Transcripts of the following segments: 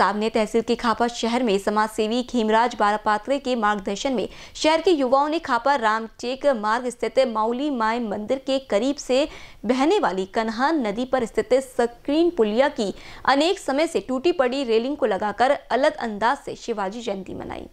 साहब ने तहसील के खापा शहर में समाज सेवी खेमराज बारापात्रे के मार्गदर्शन में शहर के युवाओं ने खापा रामटेक मार्ग स्थित माउली माय मंदिर के करीब से बहने वाली कन्हान नदी पर स्थित सक्रीन पुलिया की अनेक समय से टूटी पड़ी रेलिंग को लगाकर अलग अंदाज से शिवाजी जयंती मनाई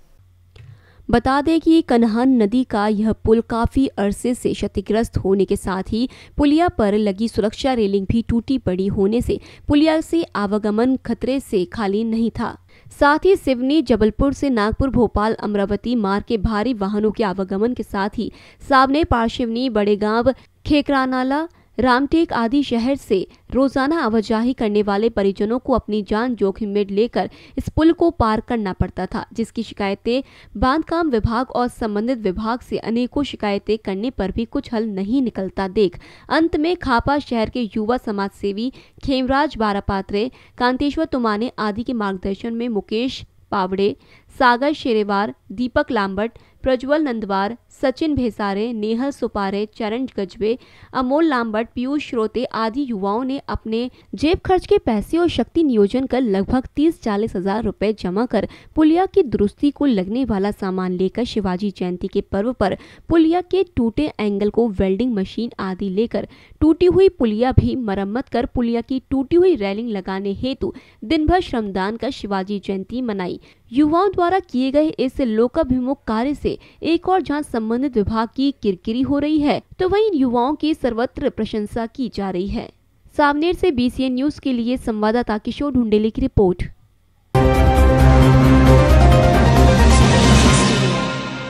बता दें कि कन्हान नदी का यह पुल काफी अरसे से क्षतिग्रस्त होने के साथ ही पुलिया पर लगी सुरक्षा रेलिंग भी टूटी पड़ी होने से पुलिया से आवागमन खतरे से खाली नहीं था साथ ही सिवनी जबलपुर से नागपुर भोपाल अमरावती मार्ग के भारी वाहनों के आवागमन के साथ ही सावने पार्शिवनी बड़ेगांव खेकरानाला रामटेक आदि शहर से रोजाना आवाजाही करने वाले परिजनों को अपनी जान जोखिम में लेकर इस पुल को पार करना पड़ता था जिसकी शिकायतें बांधकाम विभाग और संबंधित विभाग से अनेकों शिकायतें करने पर भी कुछ हल नहीं निकलता देख अंत में खापा शहर के युवा समाज सेवी खेमराज बारापात्रे कांतेश्वर तुमाने आदि के मार्गदर्शन में मुकेश पावड़े सागर शेरेवार दीपक लाम्बट प्रज्वल नंदवार सचिन भेसारे नेहल सुपारे चरण गजबे अमोल लाम्बट पीयूष श्रोते आदि युवाओं ने अपने जेब खर्च के पैसे और शक्ति नियोजन कर लगभग तीस चालीस हजार रूपए जमा कर पुलिया की दुरुस्ती को लगने वाला सामान लेकर शिवाजी जयंती के पर्व पर पुलिया के टूटे एंगल को वेल्डिंग मशीन आदि लेकर टूटी हुई पुलिया भी मरम्मत कर पुलिया की टूटी हुई रेलिंग लगाने हेतु दिन भर श्रमदान कर शिवाजी जयंती मनाई युवाओं द्वारा किए गए इस लोकाभिमुख कार्य से एक और जहां संबंधित विभाग की किरकिरी हो रही है तो वहीं युवाओं की सर्वत्र प्रशंसा की जा रही है सामनेर से बीसीएन न्यूज के लिए संवाददाता किशोर ढूंढेले की रिपोर्ट